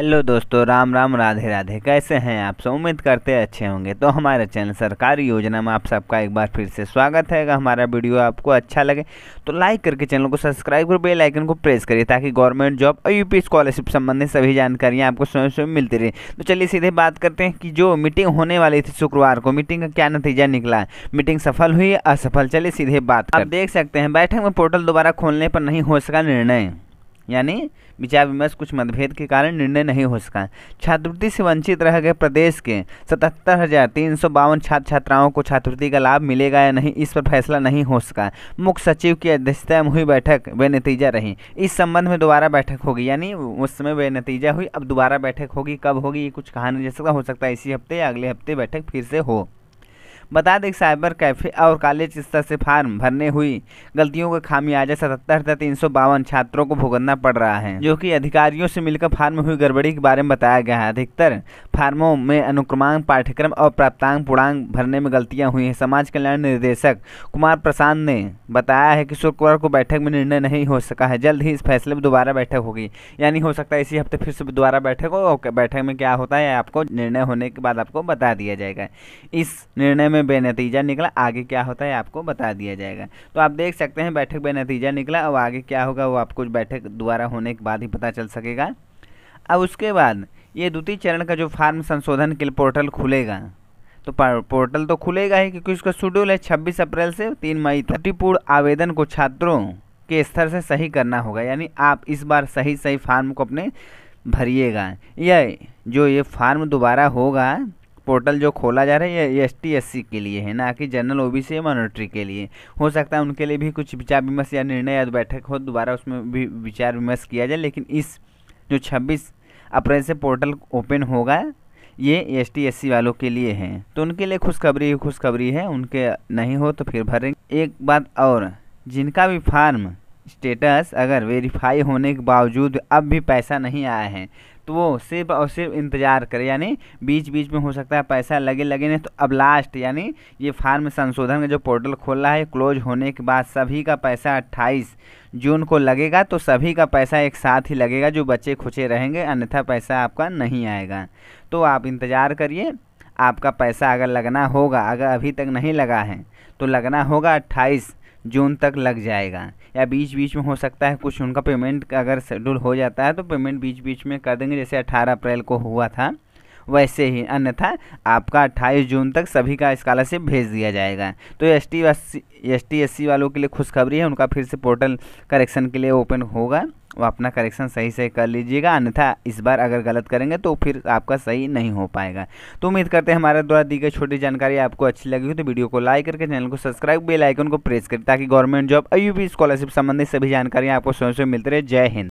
hello दोस्तों राम राम राधे राधे कैसे हैं आप सब उम्मीद करते हैं अच्छे होंगे तो हमारे चैनल सरकारी योजना में आप सबका एक बार फिर से स्वागत है अगर हमारा वीडियो आपको अच्छा लगे तो लाइक करके चैनल को सब्सक्राइब और बेल आइकन को प्रेस करिए ताकि गवर्नमेंट जॉब और यूपी स्कॉलरशिप संबंधित सभी जानकारियाँ आपको स्वयं स्वयं मिलती रही तो चलिए सीधे बात करते हैं कि जो मीटिंग होने वाली थी शुक्रवार को मीटिंग का क्या नतीजा निकला मीटिंग सफल हुई असफल चलिए सीधे बात आप देख सकते हैं बैठक में पोर्टल दोबारा खोलने पर नहीं हो सका निर्णय यानी विचार विमर्श कुछ मतभेद के कारण निर्णय नहीं हो सका छात्रवृत्ति से वंचित रह गए प्रदेश के सतहत्तर हज़ार तीन सौ बावन छात्र छात्राओं को छात्रवृत्ति का लाभ मिलेगा या नहीं इस पर फैसला नहीं हो सका मुख्य सचिव की अध्यक्षता में हुई बैठक वे नतीजा रही इस संबंध में दोबारा बैठक होगी यानी उस समय वे नतीजा हुई अब दोबारा बैठक होगी कब होगी ये कुछ कहा नहीं जा सकता हो सकता है इसी हफ्ते या अगले हफ्ते बैठक फिर से हो बता दें साइबर कैफे और कॉलेज स्तर से फार्म भरने हुई गलतियों का खामियाजा सतहत्तर से तीन सौ बावन छात्रों को भुगतना पड़ रहा है जो कि अधिकारियों से मिलकर फार्म हुई गड़बड़ी के बारे में बताया गया है अधिकतर फार्मों में अनुक्रमांक पाठ्यक्रम और प्राप्तांक पूर्णांक भरने में गलतियाँ हुई हैं समाज कल्याण निर्देशक कुमार प्रसाद ने बताया है कि शुक्रवार को बैठक में निर्णय नहीं हो सका है जल्द ही इस फैसले में दोबारा बैठक होगी यानी हो सकता है इसी हफ्ते फिर से दोबारा बैठक हो और बैठक में क्या होता है आपको निर्णय होने के बाद आपको बता दिया जाएगा इस निर्णय में में बेनतीजा निकला आगे क्या होता है आपको बता दिया जाएगा तो आप देख सकते हैं बैठक बेनतीजा निकला अब आगे क्या होगा वो आपको बैठक द्वारा होने के बाद ही पता चल सकेगा अब उसके बाद ये द्वितीय चरण का जो फार्म संशोधन के लिए पोर्टल खुलेगा तो पोर्टल तो खुलेगा ही क्योंकि उसका शेड्यूल है छब्बीस अप्रैल से तीन मई तक त्रुटिपूर्ण आवेदन को छात्रों के स्तर से सही करना होगा यानी आप इस बार सही सही फार्म को अपने भरिएगा यह जो ये फार्म दोबारा होगा पोर्टल जो खोला जा रहा है ये एस टी एस सी के लिए है ना कि जनरल ओ बी सी मॉनिटरी के लिए हो सकता है उनके लिए भी कुछ विचार विमर्श या निर्णय या बैठक हो दोबारा उसमें भी विचार विमर्श किया जाए लेकिन इस जो छब्बीस अप्रैल से पोर्टल ओपन होगा ये एस टी एस सी वालों के लिए हैं तो उनके लिए खुशखबरी खुशखबरी है उनके नहीं हो तो फिर भरेंगे एक बात और जिनका भी फार्म स्टेटस अगर वेरीफाई होने के बावजूद अब भी पैसा नहीं आया है तो वो सिर्फ और सिर्फ इंतज़ार करें यानी बीच बीच में हो सकता है पैसा लगे लगे नहीं तो अब लास्ट यानी ये फार्म संशोधन का जो पोर्टल खोला है क्लोज होने के बाद सभी का पैसा अट्ठाईस जून को लगेगा तो सभी का पैसा एक साथ ही लगेगा जो बच्चे खुचे रहेंगे अन्यथा पैसा आपका नहीं आएगा तो आप इंतज़ार करिए आपका पैसा अगर लगना होगा अगर अभी तक नहीं लगा है तो लगना होगा अट्ठाईस जून तक लग जाएगा या बीच बीच में हो सकता है कुछ उनका पेमेंट अगर शेड्यूल हो जाता है तो पेमेंट बीच बीच में कर देंगे जैसे अठारह अप्रैल को हुआ था वैसे ही अन्यथा आपका अट्ठाईस जून तक सभी का स्कॉलरशिप भेज दिया जाएगा तो एस टी एस सी वालों के लिए खुशखबरी है उनका फिर से पोर्टल करेक्शन के लिए ओपन होगा वो अपना करेक्शन सही से कर लीजिएगा अन्यथा इस बार अगर गलत करेंगे तो फिर आपका सही नहीं हो पाएगा तो उम्मीद करते हैं हमारे द्वारा दी गई छोटी जानकारी आपको अच्छी लगी हो तो वीडियो को लाइक करके चैनल को सब्सक्राइब बेलाइकन को प्रेस करें ताकि गवर्नमेंट जॉब और यूपी स्कॉलरशिप संबंधित सभी जानकारियाँ आपको स्वयं से मिलते रहे जय हिंद